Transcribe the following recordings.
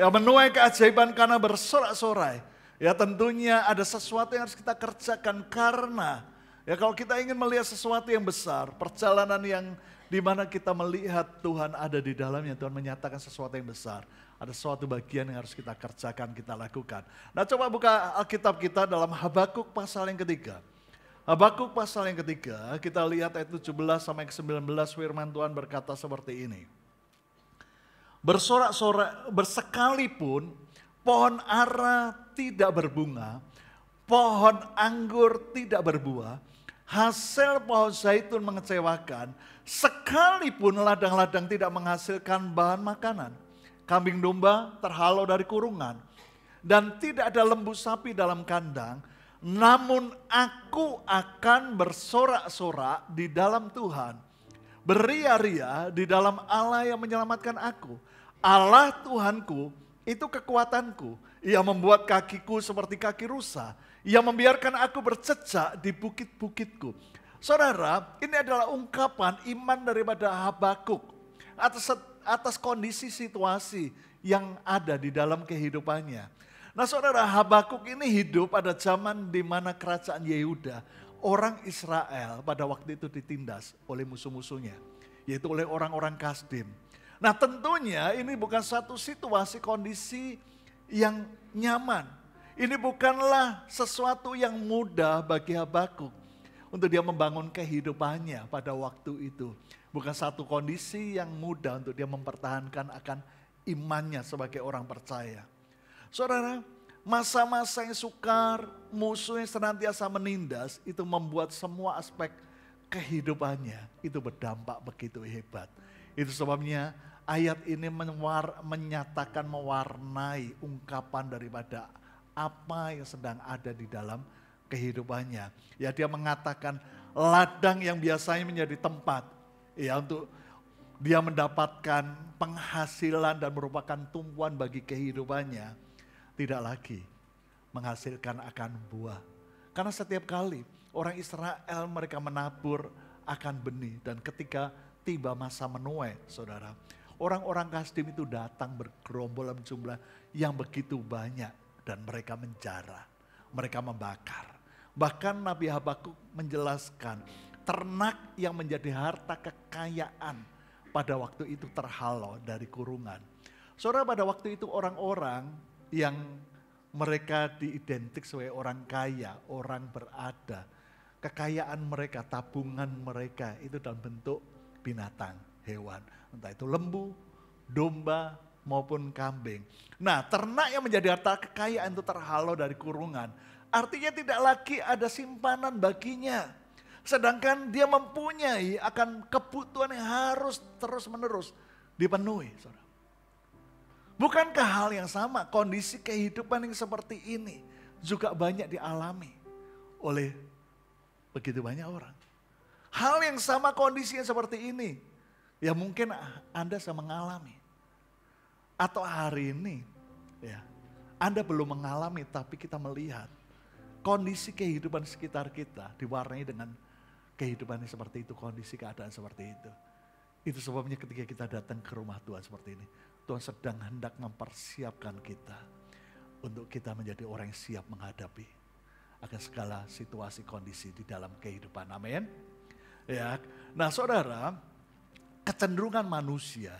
Ya menuai keajaiban karena bersorak-sorai. Ya tentunya ada sesuatu yang harus kita kerjakan karena ya kalau kita ingin melihat sesuatu yang besar, perjalanan yang di mana kita melihat Tuhan ada di dalamnya, Tuhan menyatakan sesuatu yang besar. Ada suatu bagian yang harus kita kerjakan, kita lakukan. Nah coba buka Alkitab kita dalam Habakuk pasal yang ketiga. Habakuk pasal yang ketiga, kita lihat ayat 17 sampai ke 19 firman Tuhan berkata seperti ini bersorak-sorak, bersekalipun pohon ara tidak berbunga, pohon anggur tidak berbuah, hasil pohon zaitun mengecewakan, sekalipun ladang-ladang tidak menghasilkan bahan makanan. Kambing domba terhalau dari kurungan, dan tidak ada lembu sapi dalam kandang, namun aku akan bersorak-sorak di dalam Tuhan beria-ria di dalam Allah yang menyelamatkan aku. Allah Tuhanku itu kekuatanku. Ia membuat kakiku seperti kaki rusa. Ia membiarkan aku bercecak di bukit-bukitku. Saudara, ini adalah ungkapan iman daripada Habakuk atas atas kondisi situasi yang ada di dalam kehidupannya. Nah saudara Habakuk ini hidup pada zaman di mana kerajaan Yehuda orang Israel pada waktu itu ditindas oleh musuh-musuhnya, yaitu oleh orang-orang Kasdim. Nah, tentunya ini bukan satu situasi kondisi yang nyaman. Ini bukanlah sesuatu yang mudah bagi Habakuk untuk dia membangun kehidupannya pada waktu itu. Bukan satu kondisi yang mudah untuk dia mempertahankan akan imannya sebagai orang percaya. Saudara, Masa-masa yang sukar, musuh yang senantiasa menindas, itu membuat semua aspek kehidupannya itu berdampak begitu hebat. Itu sebabnya ayat ini menwar, menyatakan mewarnai ungkapan daripada apa yang sedang ada di dalam kehidupannya. Ya dia mengatakan ladang yang biasanya menjadi tempat ya untuk dia mendapatkan penghasilan dan merupakan tumpuan bagi kehidupannya tidak lagi menghasilkan akan buah. Karena setiap kali orang Israel mereka menabur akan benih dan ketika tiba masa menuai, saudara, orang-orang Kasdim itu datang bergerombol dalam jumlah yang begitu banyak dan mereka menjarah mereka membakar. Bahkan Nabi Habakuk menjelaskan ternak yang menjadi harta kekayaan pada waktu itu terhalau dari kurungan. Saudara pada waktu itu orang-orang yang mereka diidentik sebagai orang kaya, orang berada. Kekayaan mereka, tabungan mereka itu dalam bentuk binatang, hewan. Entah itu lembu, domba, maupun kambing. Nah ternak yang menjadi harta kekayaan itu terhalau dari kurungan. Artinya tidak lagi ada simpanan baginya. Sedangkan dia mempunyai akan kebutuhan yang harus terus menerus dipenuhi. Saudara. Bukankah hal yang sama, kondisi kehidupan yang seperti ini juga banyak dialami oleh begitu banyak orang. Hal yang sama kondisinya seperti ini, ya mungkin Anda sama mengalami. Atau hari ini, ya Anda belum mengalami tapi kita melihat kondisi kehidupan sekitar kita diwarnai dengan kehidupan seperti itu, kondisi keadaan seperti itu. Itu sebabnya ketika kita datang ke rumah Tuhan seperti ini, Tuhan sedang hendak mempersiapkan kita untuk kita menjadi orang yang siap menghadapi akan segala situasi kondisi di dalam kehidupan. Amin. Ya. Nah, Saudara, kecenderungan manusia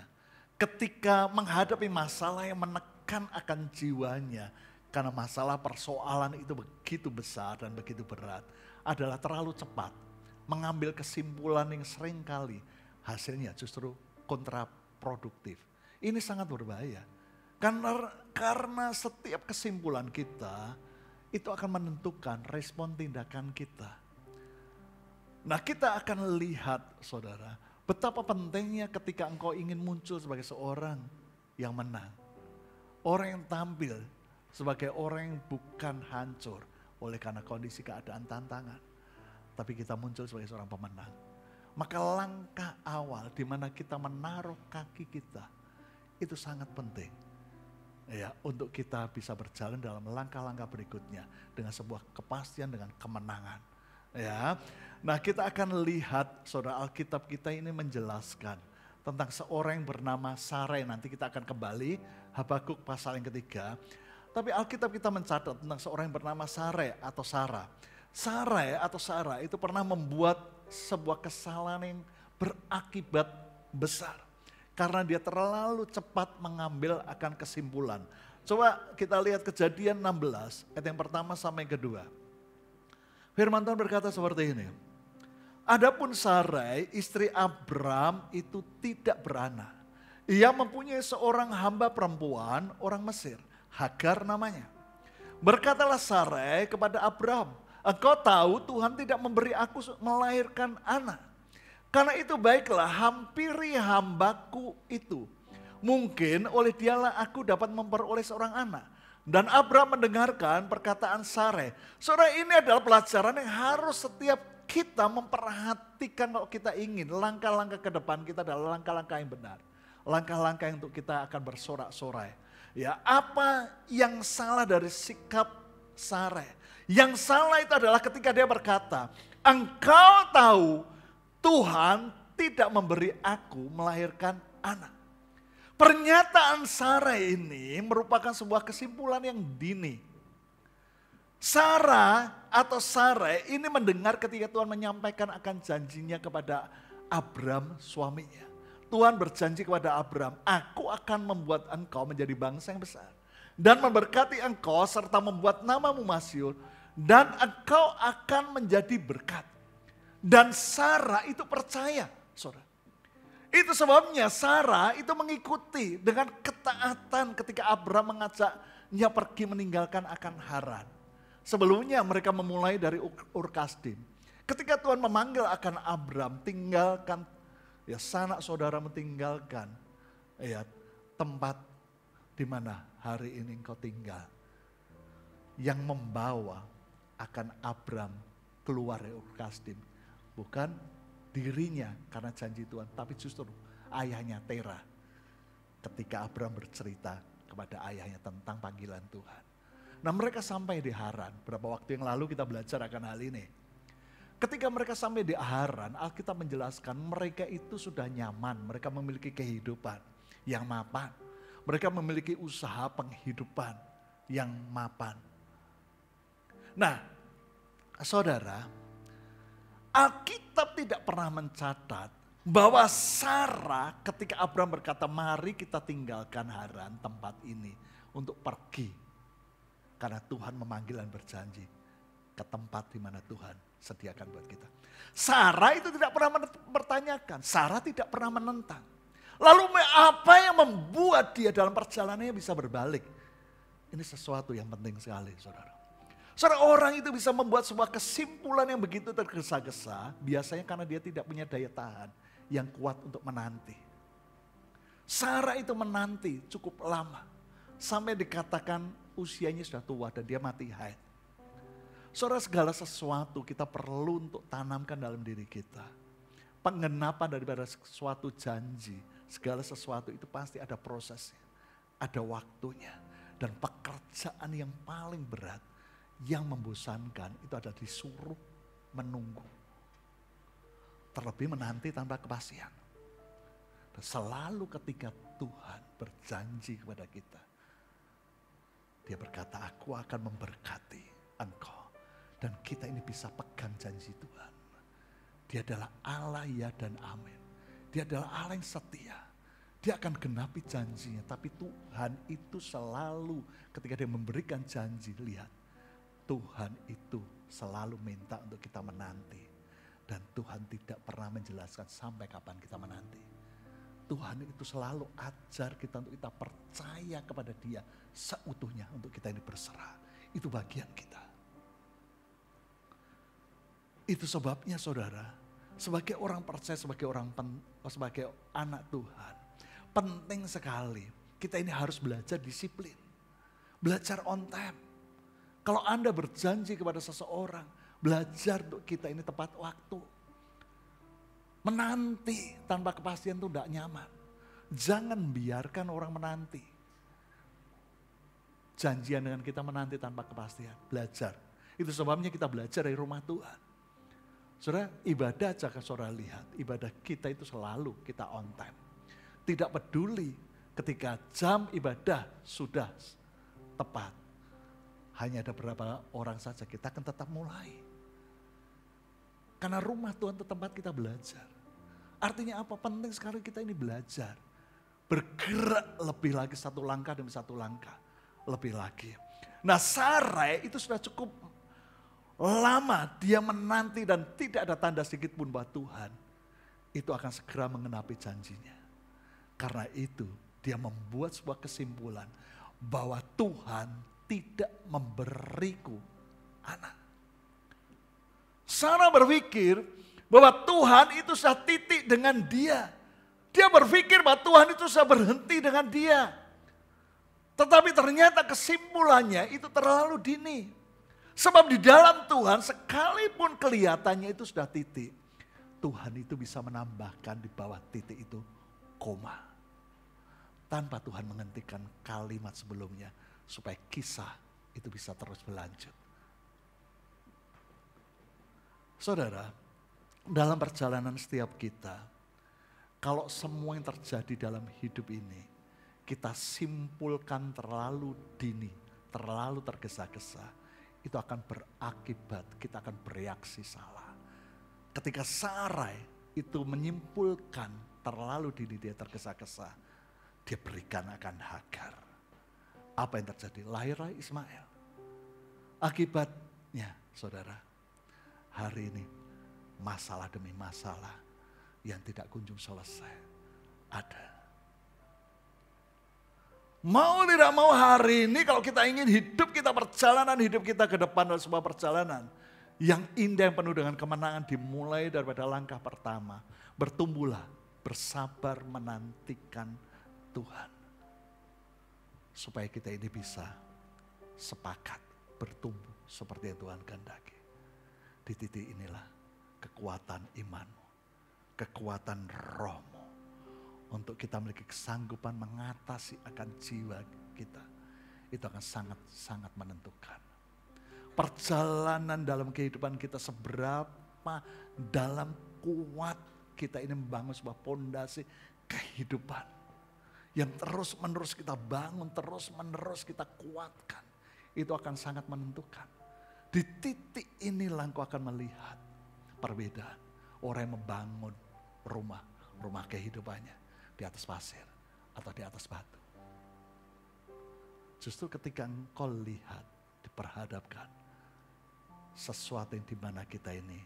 ketika menghadapi masalah yang menekan akan jiwanya karena masalah persoalan itu begitu besar dan begitu berat adalah terlalu cepat mengambil kesimpulan yang seringkali hasilnya justru kontraproduktif ini sangat berbahaya. Karena, karena setiap kesimpulan kita itu akan menentukan respon tindakan kita. Nah kita akan lihat saudara betapa pentingnya ketika engkau ingin muncul sebagai seorang yang menang. Orang yang tampil sebagai orang yang bukan hancur oleh karena kondisi keadaan tantangan. Tapi kita muncul sebagai seorang pemenang. Maka langkah awal di mana kita menaruh kaki kita itu sangat penting. Ya, untuk kita bisa berjalan dalam langkah-langkah berikutnya dengan sebuah kepastian dengan kemenangan. Ya. Nah, kita akan lihat Saudara Alkitab kita ini menjelaskan tentang seorang yang bernama Sarai. Nanti kita akan kembali Habakuk pasal yang ketiga. Tapi Alkitab kita mencatat tentang seorang yang bernama Sarai atau Sarah. Sarai atau Sarah itu pernah membuat sebuah kesalahan yang berakibat besar. Karena dia terlalu cepat mengambil akan kesimpulan. Coba kita lihat kejadian 16, ayat yang pertama sampai yang kedua. Firman Tuhan berkata seperti ini. Adapun Sarai, istri Abram itu tidak beranak. Ia mempunyai seorang hamba perempuan, orang Mesir, Hagar namanya. Berkatalah Sarai kepada Abram, engkau tahu Tuhan tidak memberi aku melahirkan anak. Karena itu baiklah hampiri hambaku itu. Mungkin oleh dialah aku dapat memperoleh seorang anak. Dan Abraham mendengarkan perkataan Sare. Saudara ini adalah pelajaran yang harus setiap kita memperhatikan kalau kita ingin langkah-langkah ke depan kita adalah langkah-langkah yang benar. Langkah-langkah yang untuk kita akan bersorak-sorai. Ya, apa yang salah dari sikap Sare? Yang salah itu adalah ketika dia berkata, "Engkau tahu Tuhan tidak memberi aku melahirkan anak. Pernyataan Sarah ini merupakan sebuah kesimpulan yang dini. Sarah atau Sarah ini mendengar ketika Tuhan menyampaikan akan janjinya kepada Abram suaminya. Tuhan berjanji kepada Abram, aku akan membuat engkau menjadi bangsa yang besar. Dan memberkati engkau serta membuat namamu masyur. Dan engkau akan menjadi berkat. Dan Sarah itu percaya, saudara. Itu sebabnya Sarah itu mengikuti dengan ketaatan ketika Abraham mengajaknya pergi meninggalkan akan Haran. Sebelumnya mereka memulai dari Urkasdim. Ketika Tuhan memanggil akan Abram, tinggalkan ya sanak saudara meninggalkan ya tempat di mana hari ini engkau tinggal. Yang membawa akan Abram keluar dari Urkasdim Bukan dirinya karena janji Tuhan, tapi justru ayahnya Tera. Ketika Abraham bercerita kepada ayahnya tentang panggilan Tuhan. Nah mereka sampai di Haran, berapa waktu yang lalu kita belajar akan hal ini. Ketika mereka sampai di Haran, Alkitab menjelaskan mereka itu sudah nyaman, mereka memiliki kehidupan yang mapan. Mereka memiliki usaha penghidupan yang mapan. Nah, saudara, Alkitab tidak pernah mencatat bahwa Sarah ketika Abraham berkata mari kita tinggalkan Haran tempat ini untuk pergi. Karena Tuhan memanggil dan berjanji ke tempat di mana Tuhan sediakan buat kita. Sarah itu tidak pernah mempertanyakan, Sarah tidak pernah menentang. Lalu apa yang membuat dia dalam perjalanannya bisa berbalik? Ini sesuatu yang penting sekali saudara. Seorang itu bisa membuat sebuah kesimpulan yang begitu tergesa-gesa, biasanya karena dia tidak punya daya tahan yang kuat untuk menanti. Sarah itu menanti cukup lama, sampai dikatakan usianya sudah tua dan dia mati haid. Saudara segala sesuatu kita perlu untuk tanamkan dalam diri kita. Pengenapan daripada suatu janji, segala sesuatu itu pasti ada prosesnya, ada waktunya. Dan pekerjaan yang paling berat yang membosankan itu ada disuruh menunggu. Terlebih menanti tanpa kepastian. Selalu ketika Tuhan berjanji kepada kita. Dia berkata, aku akan memberkati engkau. Dan kita ini bisa pegang janji Tuhan. Dia adalah Allah ya dan amin. Dia adalah Allah yang setia. Dia akan genapi janjinya. Tapi Tuhan itu selalu ketika dia memberikan janji, lihat. Tuhan itu selalu minta untuk kita menanti. Dan Tuhan tidak pernah menjelaskan sampai kapan kita menanti. Tuhan itu selalu ajar kita untuk kita percaya kepada dia seutuhnya untuk kita ini berserah. Itu bagian kita. Itu sebabnya saudara, sebagai orang percaya, sebagai orang pen, sebagai anak Tuhan, penting sekali kita ini harus belajar disiplin. Belajar on time kalau Anda berjanji kepada seseorang, belajar untuk kita ini tepat waktu. Menanti tanpa kepastian itu tidak nyaman. Jangan biarkan orang menanti. Janjian dengan kita menanti tanpa kepastian, belajar. Itu sebabnya kita belajar dari rumah Tuhan. Saudara, ibadah jaga kan saudara lihat, ibadah kita itu selalu kita on time. Tidak peduli ketika jam ibadah sudah tepat hanya ada berapa orang saja, kita akan tetap mulai. Karena rumah Tuhan itu tempat kita belajar. Artinya apa? Penting sekali kita ini belajar. Bergerak lebih lagi satu langkah demi satu langkah. Lebih lagi. Nah Sarai itu sudah cukup lama dia menanti dan tidak ada tanda sedikit pun bahwa Tuhan itu akan segera mengenapi janjinya. Karena itu dia membuat sebuah kesimpulan bahwa Tuhan tidak memberiku anak. Sarah berpikir bahwa Tuhan itu sudah titik dengan dia. Dia berpikir bahwa Tuhan itu sudah berhenti dengan dia. Tetapi ternyata kesimpulannya itu terlalu dini. Sebab di dalam Tuhan sekalipun kelihatannya itu sudah titik. Tuhan itu bisa menambahkan di bawah titik itu koma. Tanpa Tuhan menghentikan kalimat sebelumnya supaya kisah itu bisa terus berlanjut. Saudara, dalam perjalanan setiap kita, kalau semua yang terjadi dalam hidup ini, kita simpulkan terlalu dini, terlalu tergesa-gesa, itu akan berakibat, kita akan bereaksi salah. Ketika Sarai itu menyimpulkan terlalu dini dia tergesa-gesa, dia berikan akan Hagar apa yang terjadi? Lahirlah Ismail. Akibatnya, saudara, hari ini masalah demi masalah yang tidak kunjung selesai ada. Mau tidak mau hari ini kalau kita ingin hidup kita perjalanan, hidup kita ke depan adalah sebuah perjalanan yang indah yang penuh dengan kemenangan dimulai daripada langkah pertama. Bertumbuhlah, bersabar menantikan Tuhan supaya kita ini bisa sepakat bertumbuh seperti yang Tuhan kehendaki. Di titik inilah kekuatan imanmu, kekuatan rohmu untuk kita memiliki kesanggupan mengatasi akan jiwa kita. Itu akan sangat-sangat menentukan. Perjalanan dalam kehidupan kita seberapa dalam kuat kita ini membangun sebuah pondasi kehidupan yang terus-menerus kita bangun, terus-menerus kita kuatkan, itu akan sangat menentukan. Di titik inilah engkau akan melihat perbedaan orang yang membangun rumah, rumah kehidupannya di atas pasir atau di atas batu. Justru ketika engkau lihat, diperhadapkan sesuatu yang dimana kita ini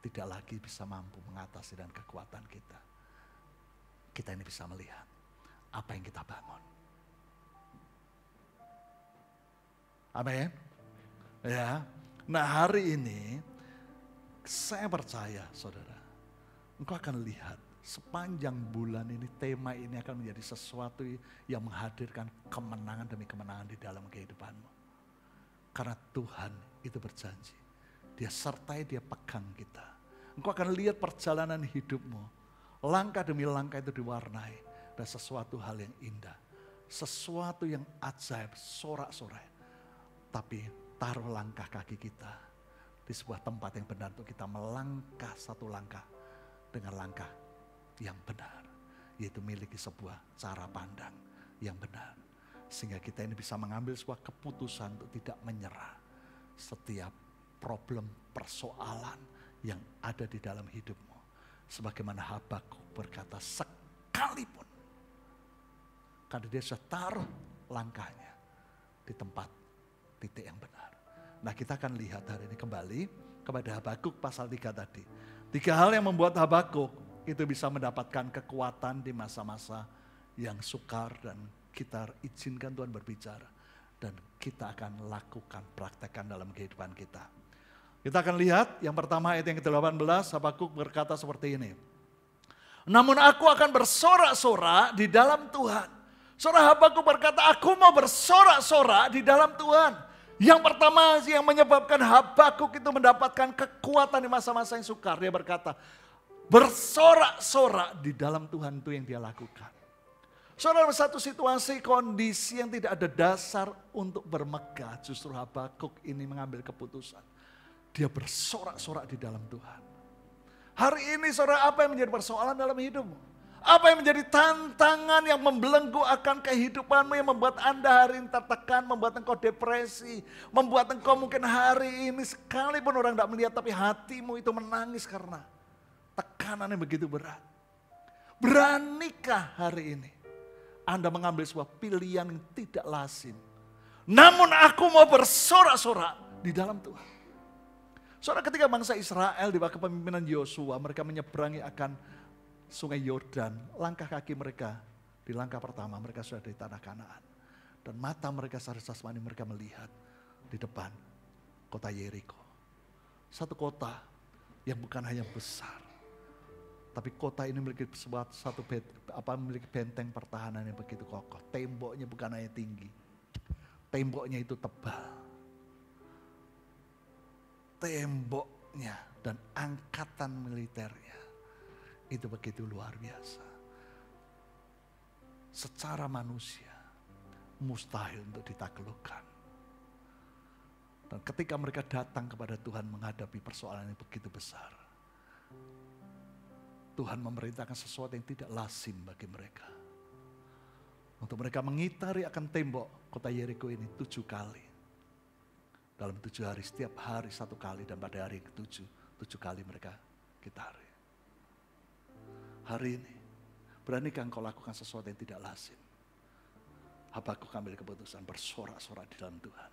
tidak lagi bisa mampu mengatasi dan kekuatan kita. Kita ini bisa melihat apa yang kita bangun. Amin. Ya. Nah, hari ini saya percaya, Saudara, engkau akan lihat sepanjang bulan ini tema ini akan menjadi sesuatu yang menghadirkan kemenangan demi kemenangan di dalam kehidupanmu. Karena Tuhan itu berjanji. Dia sertai, dia pegang kita. Engkau akan lihat perjalanan hidupmu. Langkah demi langkah itu diwarnai dan sesuatu hal yang indah. Sesuatu yang ajaib, sorak-sorai. Tapi taruh langkah kaki kita di sebuah tempat yang benar untuk kita melangkah satu langkah dengan langkah yang benar. Yaitu miliki sebuah cara pandang yang benar. Sehingga kita ini bisa mengambil sebuah keputusan untuk tidak menyerah setiap problem persoalan yang ada di dalam hidupmu. Sebagaimana Habakuk berkata sekalipun karena dia sudah taruh langkahnya di tempat titik yang benar. Nah kita akan lihat hari ini kembali kepada Habakuk pasal 3 tadi. Tiga hal yang membuat Habakuk itu bisa mendapatkan kekuatan di masa-masa yang sukar dan kita izinkan Tuhan berbicara. Dan kita akan lakukan, praktekkan dalam kehidupan kita. Kita akan lihat yang pertama ayat yang ke-18 Habakuk berkata seperti ini. Namun aku akan bersorak-sorak di dalam Tuhan Saudara Habakuk berkata, aku mau bersorak-sorak di dalam Tuhan. Yang pertama sih yang menyebabkan Habakuk itu mendapatkan kekuatan di masa-masa yang sukar. Dia berkata, bersorak-sorak di dalam Tuhan itu yang dia lakukan. Saudara satu situasi kondisi yang tidak ada dasar untuk bermegah. Justru Habakuk ini mengambil keputusan. Dia bersorak-sorak di dalam Tuhan. Hari ini seorang apa yang menjadi persoalan dalam hidupmu? Apa yang menjadi tantangan yang membelenggu akan kehidupanmu yang membuat Anda hari ini tertekan, membuat engkau depresi, membuat engkau mungkin hari ini sekalipun orang tidak melihat tapi hatimu itu menangis karena tekanan yang begitu berat. Beranikah hari ini Anda mengambil sebuah pilihan yang tidak lazim. Namun aku mau bersorak-sorak di dalam Tuhan. Soalnya ketika bangsa Israel di bawah kepemimpinan Yosua, mereka menyeberangi akan sungai Yordan, langkah kaki mereka di langkah pertama mereka sudah di tanah Kanaan. Dan mata mereka secara sasmani mereka melihat di depan kota Yeriko. Satu kota yang bukan hanya besar, tapi kota ini memiliki sebuah satu bet, apa memiliki benteng pertahanan yang begitu kokoh. Temboknya bukan hanya tinggi. Temboknya itu tebal. Temboknya dan angkatan militernya itu begitu luar biasa. Secara manusia mustahil untuk ditaklukkan. Dan ketika mereka datang kepada Tuhan menghadapi persoalan yang begitu besar. Tuhan memerintahkan sesuatu yang tidak lazim bagi mereka. Untuk mereka mengitari akan tembok kota Yeriko ini tujuh kali. Dalam tujuh hari, setiap hari satu kali dan pada hari ketujuh, tujuh kali mereka gitari hari ini. Beranikah engkau lakukan sesuatu yang tidak lazim? Apa aku ambil keputusan bersorak-sorak di dalam Tuhan.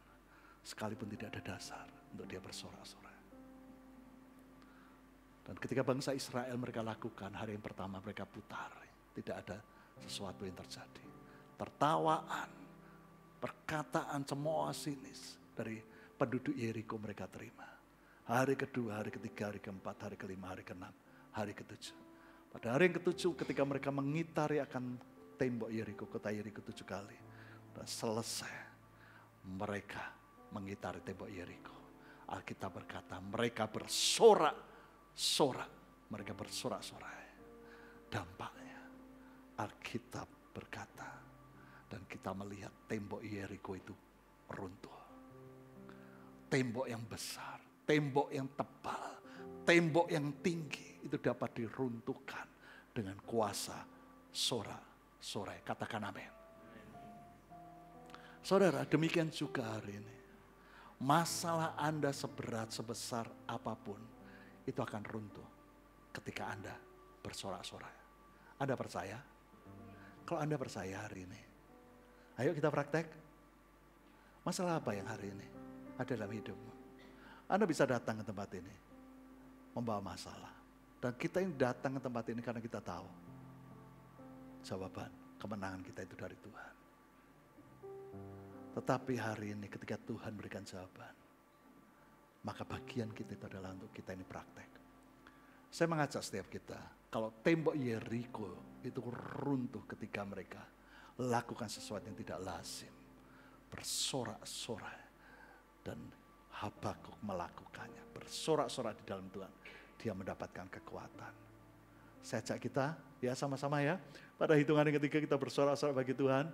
Sekalipun tidak ada dasar untuk dia bersorak-sorak. Dan ketika bangsa Israel mereka lakukan, hari yang pertama mereka putar. Tidak ada sesuatu yang terjadi. Tertawaan, perkataan semua sinis dari penduduk Yeriko mereka terima. Hari kedua, hari ketiga, hari keempat, hari kelima, hari keenam, hari ketujuh pada hari yang ketujuh ketika mereka mengitari akan tembok Yeriko, kota Yeriko tujuh kali. Dan selesai mereka mengitari tembok Yeriko. Alkitab berkata mereka bersorak-sorak. Mereka bersorak sorak Dampaknya Alkitab berkata dan kita melihat tembok Yeriko itu runtuh. Tembok yang besar, tembok yang tebal, tembok yang tinggi itu dapat diruntuhkan dengan kuasa sora sore. Katakan amin. Saudara, demikian juga hari ini. Masalah Anda seberat sebesar apapun, itu akan runtuh ketika Anda bersorak sorak Anda percaya? Kalau Anda percaya hari ini, ayo kita praktek. Masalah apa yang hari ini ada dalam hidupmu? Anda bisa datang ke tempat ini, membawa masalah. Dan kita ini datang ke tempat ini karena kita tahu jawaban kemenangan kita itu dari Tuhan. Tetapi hari ini ketika Tuhan berikan jawaban, maka bagian kita itu adalah untuk kita ini praktek. Saya mengajak setiap kita, kalau tembok Yeriko itu runtuh ketika mereka lakukan sesuatu yang tidak lazim, bersorak-sorak dan Habakuk melakukannya, bersorak-sorak di dalam Tuhan dia mendapatkan kekuatan. Saya ajak kita, ya sama-sama ya. Pada hitungan yang ketiga kita bersorak-sorak bagi Tuhan.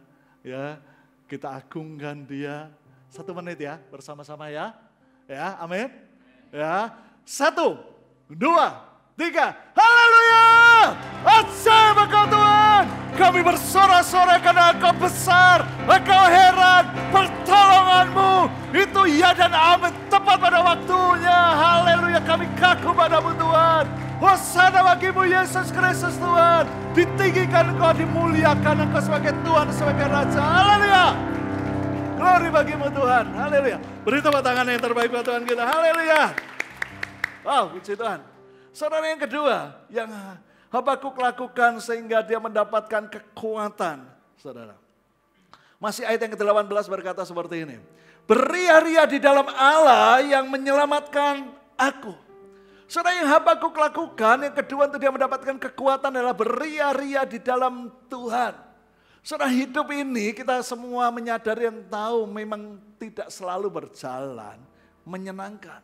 Ya, kita agungkan dia. Satu menit ya, bersama-sama ya. Ya, amin. Ya, satu, dua, tiga. Haleluya! Asyik engkau Tuhan. Kami bersorak sorak karena engkau besar, engkau heran, pertolonganmu. Itu ya dan amin tepat pada waktunya. Haleluya kami kaku padamu Tuhan. Hosana bagimu Yesus Kristus Tuhan. Ditinggikan engkau, dimuliakan engkau sebagai Tuhan, sebagai Raja. Haleluya. Glory bagimu Tuhan. Haleluya. Beri tepat tangan yang terbaik buat Tuhan kita. Haleluya. Wow, puji Tuhan. Saudara yang kedua, yang Habakuk lakukan sehingga dia mendapatkan kekuatan. Saudara. Masih ayat yang ke-18 berkata seperti ini. Beria-ria di dalam Allah yang menyelamatkan aku. Saudara yang Habakuk lakukan, yang kedua untuk dia mendapatkan kekuatan adalah beria-ria di dalam Tuhan. Saudara hidup ini kita semua menyadari yang tahu memang tidak selalu berjalan menyenangkan.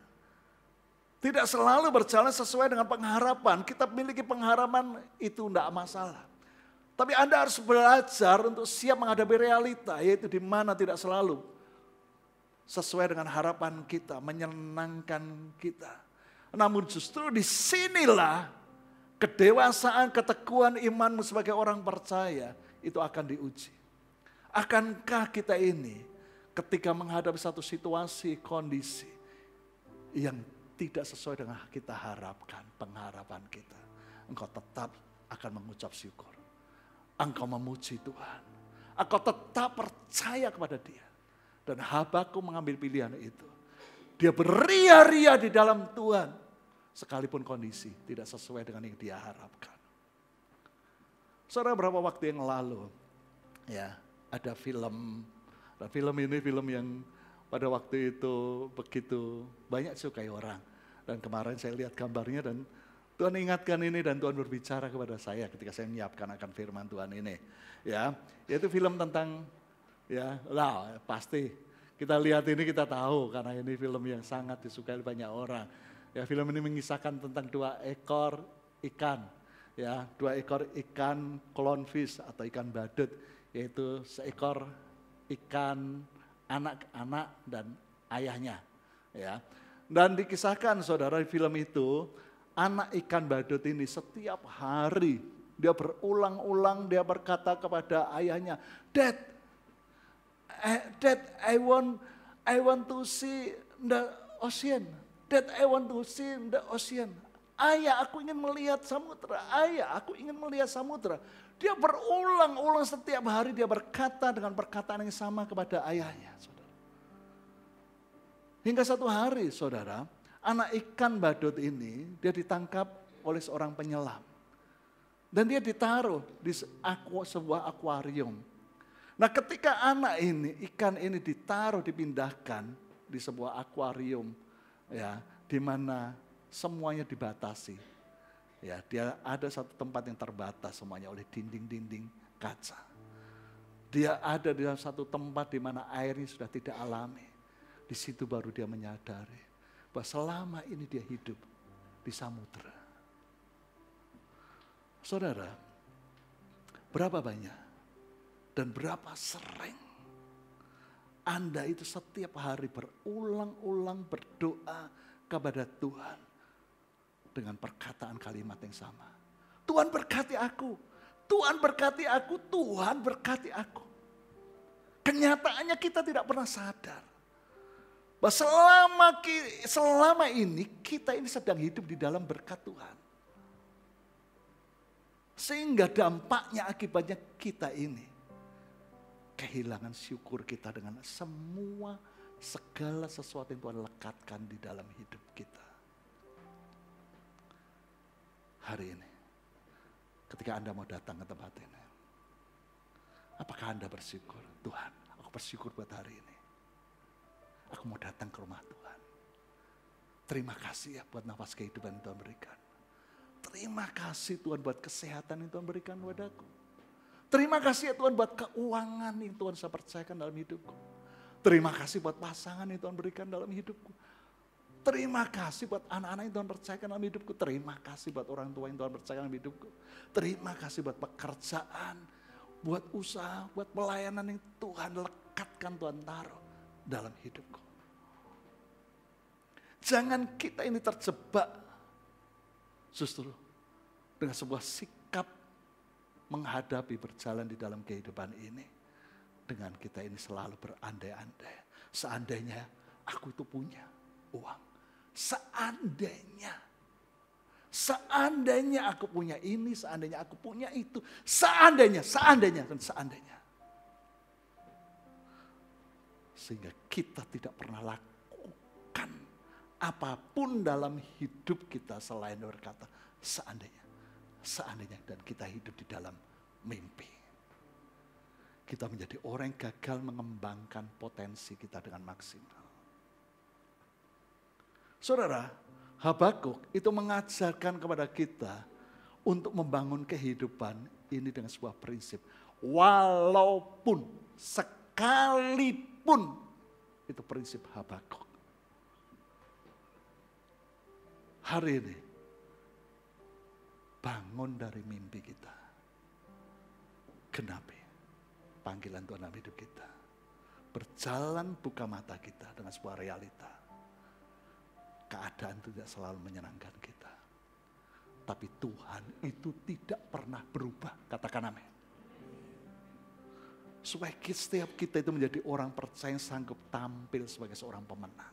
Tidak selalu berjalan sesuai dengan pengharapan. Kita memiliki pengharapan itu tidak masalah. Tapi Anda harus belajar untuk siap menghadapi realita, yaitu di mana tidak selalu sesuai dengan harapan kita, menyenangkan kita. Namun justru disinilah kedewasaan, ketekuan imanmu sebagai orang percaya itu akan diuji. Akankah kita ini ketika menghadapi satu situasi, kondisi yang tidak sesuai dengan kita harapkan, pengharapan kita. Engkau tetap akan mengucap syukur engkau memuji Tuhan. Engkau tetap percaya kepada dia. Dan Habaku mengambil pilihan itu. Dia beria-ria di dalam Tuhan. Sekalipun kondisi tidak sesuai dengan yang dia harapkan. Saudara berapa waktu yang lalu ya ada film. Nah, film ini film yang pada waktu itu begitu banyak sukai orang. Dan kemarin saya lihat gambarnya dan Tuhan ingatkan ini dan Tuhan berbicara kepada saya ketika saya menyiapkan akan firman Tuhan ini. Ya, yaitu film tentang ya, lah pasti kita lihat ini kita tahu karena ini film yang sangat disukai banyak orang. Ya, film ini mengisahkan tentang dua ekor ikan. Ya, dua ekor ikan clownfish atau ikan badut yaitu seekor ikan anak-anak dan ayahnya. Ya. Dan dikisahkan saudara di film itu anak ikan badut ini setiap hari dia berulang-ulang dia berkata kepada ayahnya, "Dad, I, eh, Dad, I want I want to see the ocean. Dad, I want to see the ocean. Ayah, aku ingin melihat samudra. Ayah, aku ingin melihat samudra." Dia berulang-ulang setiap hari dia berkata dengan perkataan yang sama kepada ayahnya, Hingga satu hari, Saudara, Anak ikan badut ini dia ditangkap oleh seorang penyelam. Dan dia ditaruh di sebuah akuarium. Nah ketika anak ini, ikan ini ditaruh, dipindahkan di sebuah akuarium. ya di mana semuanya dibatasi. Ya, dia ada satu tempat yang terbatas semuanya oleh dinding-dinding kaca. Dia ada di dalam satu tempat di mana airnya sudah tidak alami. Di situ baru dia menyadari bahwa selama ini dia hidup di samudera. Saudara, berapa banyak dan berapa sering Anda itu setiap hari berulang-ulang berdoa kepada Tuhan dengan perkataan kalimat yang sama. Tuhan berkati aku, Tuhan berkati aku, Tuhan berkati aku. Kenyataannya kita tidak pernah sadar bahwa selama, selama ini kita ini sedang hidup di dalam berkat Tuhan. Sehingga dampaknya akibatnya kita ini kehilangan syukur kita dengan semua segala sesuatu yang Tuhan lekatkan di dalam hidup kita. Hari ini, ketika Anda mau datang ke tempat ini, apakah Anda bersyukur? Tuhan, aku bersyukur buat hari ini. Aku mau datang ke rumah Tuhan. Terima kasih ya buat nafas kehidupan yang Tuhan berikan. Terima kasih Tuhan buat kesehatan yang Tuhan berikan padaku. Terima kasih ya Tuhan buat keuangan yang Tuhan saya percayakan dalam hidupku. Terima kasih buat pasangan yang Tuhan berikan dalam hidupku. Terima kasih buat anak-anak yang Tuhan percayakan dalam hidupku. Terima kasih buat orang tua yang Tuhan percayakan dalam hidupku. Terima kasih buat pekerjaan, buat usaha, buat pelayanan yang Tuhan lekatkan, Tuhan taruh dalam hidupku. Jangan kita ini terjebak justru dengan sebuah sikap menghadapi berjalan di dalam kehidupan ini. Dengan kita ini selalu berandai-andai. Seandainya aku itu punya uang. Seandainya. Seandainya aku punya ini, seandainya aku punya itu. Seandainya, seandainya, dan seandainya. Sehingga kita tidak pernah lakukan apapun dalam hidup kita selain berkata seandainya. Seandainya dan kita hidup di dalam mimpi. Kita menjadi orang yang gagal mengembangkan potensi kita dengan maksimal. Saudara, Habakuk itu mengajarkan kepada kita untuk membangun kehidupan ini dengan sebuah prinsip. Walaupun sekali pun itu prinsip Habakuk. Hari ini bangun dari mimpi kita. Kenapa panggilan Tuhan dalam hidup kita. Berjalan buka mata kita dengan sebuah realita. Keadaan tidak selalu menyenangkan kita. Tapi Tuhan itu tidak pernah berubah. Katakan amin. Supaya setiap kita itu menjadi orang percaya yang sanggup tampil sebagai seorang pemenang.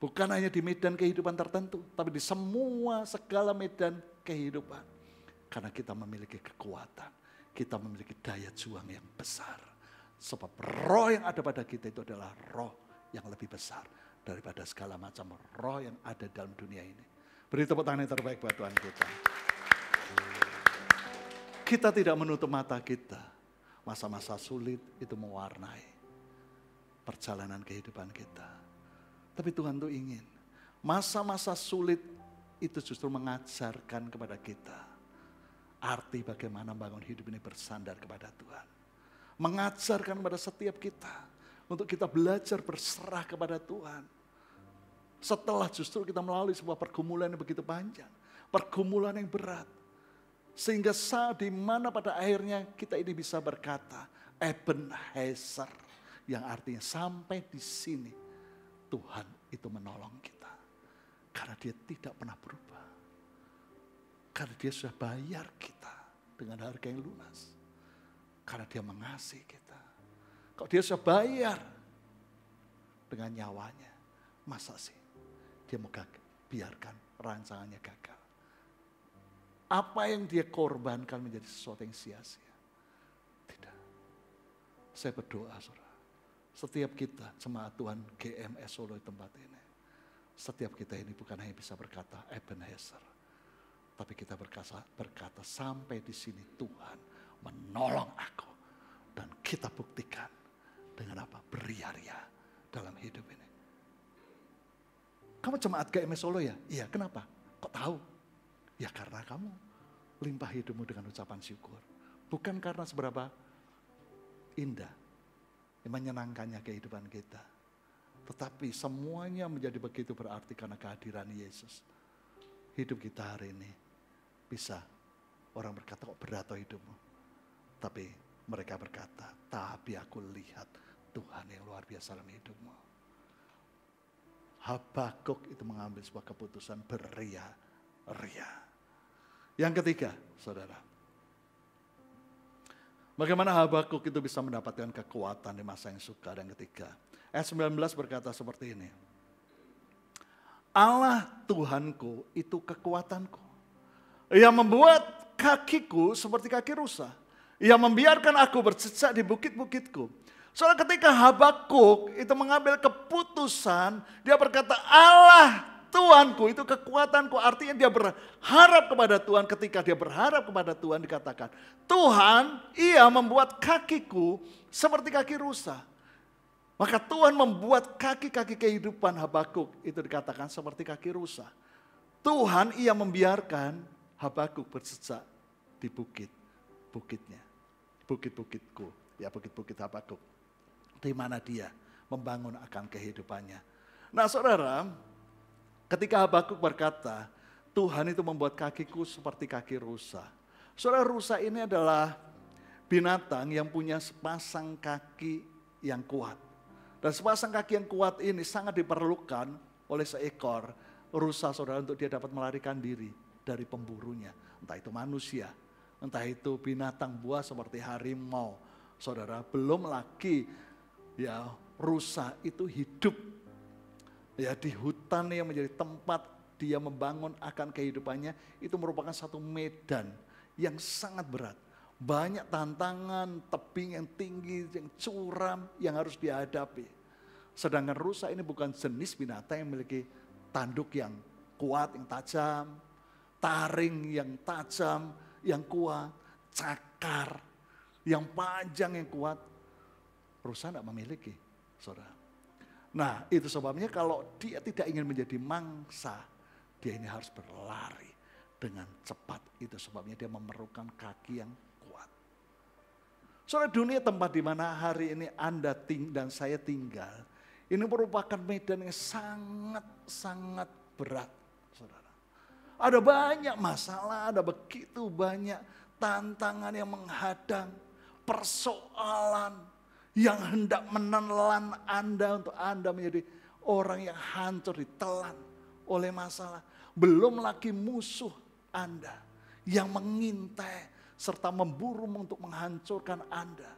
Bukan hanya di medan kehidupan tertentu, tapi di semua segala medan kehidupan. Karena kita memiliki kekuatan, kita memiliki daya juang yang besar. Sebab roh yang ada pada kita itu adalah roh yang lebih besar daripada segala macam roh yang ada dalam dunia ini. Beri tepuk tangan yang terbaik buat Tuhan kita. Kita tidak menutup mata kita masa-masa sulit itu mewarnai perjalanan kehidupan kita. Tapi Tuhan tuh ingin masa-masa sulit itu justru mengajarkan kepada kita arti bagaimana bangun hidup ini bersandar kepada Tuhan. Mengajarkan kepada setiap kita untuk kita belajar berserah kepada Tuhan. Setelah justru kita melalui sebuah pergumulan yang begitu panjang, pergumulan yang berat, sehingga saat dimana pada akhirnya kita ini bisa berkata, Ebenezer. Yang artinya sampai di sini Tuhan itu menolong kita. Karena dia tidak pernah berubah. Karena dia sudah bayar kita dengan harga yang lunas. Karena dia mengasihi kita. Kalau dia sudah bayar dengan nyawanya, masa sih dia mau gagal, biarkan rancangannya gagal. Apa yang dia korbankan menjadi sesuatu yang sia-sia? Tidak. Saya berdoa, saudara. Setiap kita, jemaat Tuhan GMS Solo di tempat ini. Setiap kita ini bukan hanya bisa berkata Ebenezer. Tapi kita berkata, berkata sampai di sini Tuhan menolong aku. Dan kita buktikan dengan apa? beriaria dalam hidup ini. Kamu jemaat GMS Solo ya? Iya, kenapa? Kok tahu? Ya karena kamu limpah hidupmu dengan ucapan syukur. Bukan karena seberapa indah, menyenangkannya kehidupan kita. Tetapi semuanya menjadi begitu berarti karena kehadiran Yesus. Hidup kita hari ini bisa orang berkata kok berat atau hidupmu. Tapi mereka berkata, tapi aku lihat Tuhan yang luar biasa dalam hidupmu. Habakuk itu mengambil sebuah keputusan beria-ria. Yang ketiga, saudara. Bagaimana Habakuk itu bisa mendapatkan kekuatan di masa yang sukar yang ketiga. Ayat 19 berkata seperti ini. Allah Tuhanku itu kekuatanku. Ia membuat kakiku seperti kaki rusa. Ia membiarkan aku bercecak di bukit-bukitku. Soalnya ketika Habakuk itu mengambil keputusan, dia berkata Allah Tuanku itu kekuatanku. Artinya dia berharap kepada Tuhan. Ketika dia berharap kepada Tuhan dikatakan. Tuhan ia membuat kakiku seperti kaki rusa. Maka Tuhan membuat kaki-kaki kehidupan Habakuk itu dikatakan seperti kaki rusa. Tuhan ia membiarkan Habakuk bersejak di bukit, bukitnya, bukit-bukitku, ya bukit-bukit Habakuk. Di mana dia membangun akan kehidupannya. Nah saudara, Ketika Habakuk berkata, Tuhan itu membuat kakiku seperti kaki rusa. Saudara rusa ini adalah binatang yang punya sepasang kaki yang kuat. Dan sepasang kaki yang kuat ini sangat diperlukan oleh seekor rusa saudara untuk dia dapat melarikan diri dari pemburunya. Entah itu manusia, entah itu binatang buas seperti harimau. Saudara, belum lagi ya rusa itu hidup ya di hutan yang menjadi tempat dia membangun akan kehidupannya itu merupakan satu medan yang sangat berat. Banyak tantangan, tebing yang tinggi, yang curam yang harus dihadapi. Sedangkan rusa ini bukan jenis binatang yang memiliki tanduk yang kuat, yang tajam, taring yang tajam, yang kuat, cakar yang panjang, yang kuat. Rusa tidak memiliki, saudara. Nah itu sebabnya kalau dia tidak ingin menjadi mangsa, dia ini harus berlari dengan cepat. Itu sebabnya dia memerlukan kaki yang kuat. Soalnya dunia tempat di mana hari ini Anda ting dan saya tinggal, ini merupakan medan yang sangat-sangat berat. Saudara. Ada banyak masalah, ada begitu banyak tantangan yang menghadang, persoalan, yang hendak menelan Anda untuk Anda menjadi orang yang hancur ditelan oleh masalah. Belum lagi musuh Anda yang mengintai serta memburu untuk menghancurkan Anda.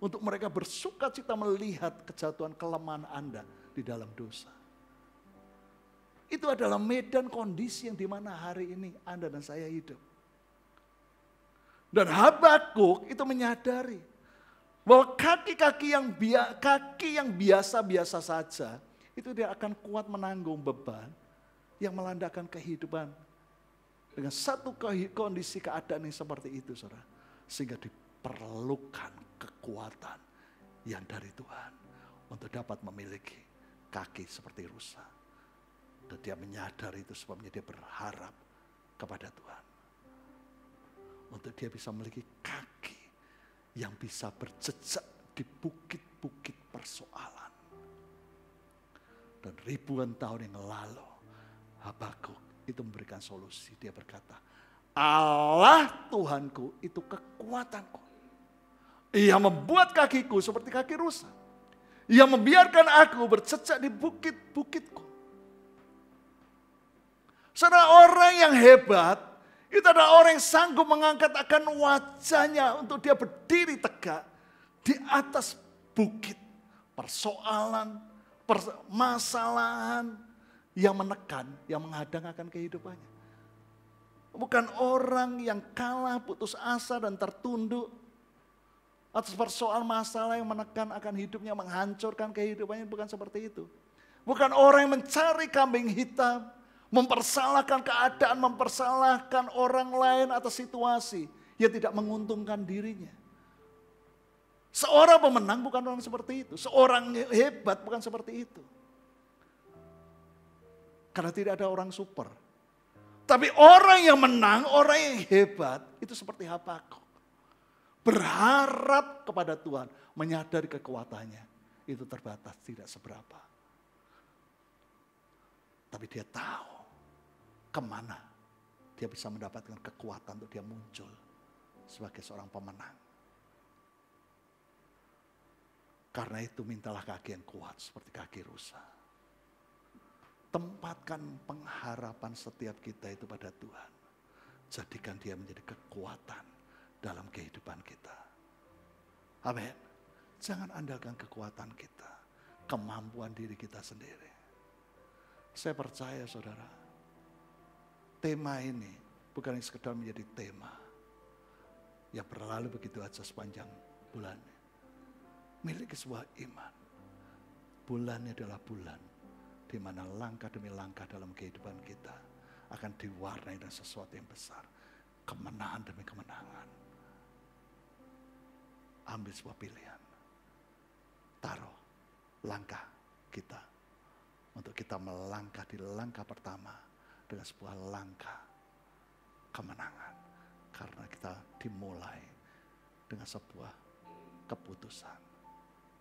Untuk mereka bersuka cita melihat kejatuhan kelemahan Anda di dalam dosa. Itu adalah medan kondisi yang dimana hari ini Anda dan saya hidup. Dan Habakuk itu menyadari bahwa kaki-kaki yang biasa, kaki yang biasa-biasa saja itu dia akan kuat menanggung beban yang melandakan kehidupan dengan satu kondisi keadaan yang seperti itu, saudara, sehingga diperlukan kekuatan yang dari Tuhan untuk dapat memiliki kaki seperti rusa. Dan dia menyadari itu sebabnya dia berharap kepada Tuhan. Untuk dia bisa memiliki kaki yang bisa berjejak di bukit-bukit persoalan. Dan ribuan tahun yang lalu, Habakuk itu memberikan solusi. Dia berkata, Allah Tuhanku itu kekuatanku. Ia membuat kakiku seperti kaki rusak. Ia membiarkan aku berjejak di bukit-bukitku. Saudara orang yang hebat itu adalah orang yang sanggup mengangkat akan wajahnya untuk dia berdiri tegak di atas bukit persoalan, permasalahan yang menekan, yang menghadang akan kehidupannya. Bukan orang yang kalah putus asa dan tertunduk atas persoalan masalah yang menekan akan hidupnya, menghancurkan kehidupannya, bukan seperti itu. Bukan orang yang mencari kambing hitam, Mempersalahkan keadaan, mempersalahkan orang lain atas situasi yang tidak menguntungkan dirinya. Seorang pemenang bukan orang seperti itu. Seorang hebat bukan seperti itu. Karena tidak ada orang super. Tapi orang yang menang, orang yang hebat, itu seperti kok? Berharap kepada Tuhan, menyadari kekuatannya. Itu terbatas, tidak seberapa. Tapi dia tahu kemana dia bisa mendapatkan kekuatan untuk dia muncul sebagai seorang pemenang. Karena itu mintalah kaki yang kuat seperti kaki rusa. Tempatkan pengharapan setiap kita itu pada Tuhan. Jadikan dia menjadi kekuatan dalam kehidupan kita. Amin. Jangan andalkan kekuatan kita, kemampuan diri kita sendiri. Saya percaya saudara, tema ini bukan yang sekedar menjadi tema yang berlalu begitu saja sepanjang bulan. Miliki sebuah iman. bulannya adalah bulan di mana langkah demi langkah dalam kehidupan kita akan diwarnai dengan sesuatu yang besar. Kemenangan demi kemenangan. Ambil sebuah pilihan. Taruh langkah kita. Untuk kita melangkah di langkah pertama dengan sebuah langkah kemenangan. Karena kita dimulai dengan sebuah keputusan.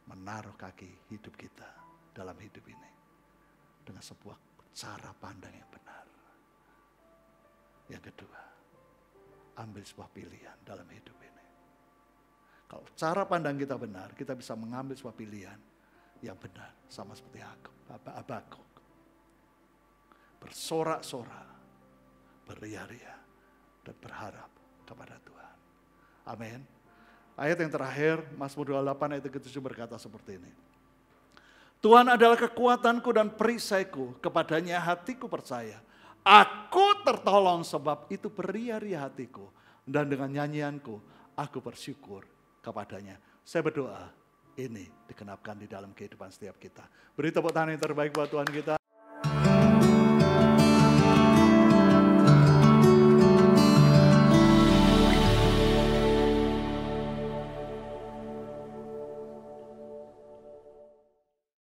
Menaruh kaki hidup kita dalam hidup ini. Dengan sebuah cara pandang yang benar. Yang kedua, ambil sebuah pilihan dalam hidup ini. Kalau cara pandang kita benar, kita bisa mengambil sebuah pilihan yang benar. Sama seperti aku, Bapak Abaku bersorak-sorak, berria ria dan berharap kepada Tuhan. Amin. Ayat yang terakhir, Mazmur 28 ayat ke-7 berkata seperti ini. Tuhan adalah kekuatanku dan perisaiku, kepadanya hatiku percaya. Aku tertolong sebab itu beria-ria hatiku. Dan dengan nyanyianku, aku bersyukur kepadanya. Saya berdoa, ini dikenapkan di dalam kehidupan setiap kita. Beri tepuk tangan yang terbaik buat Tuhan kita.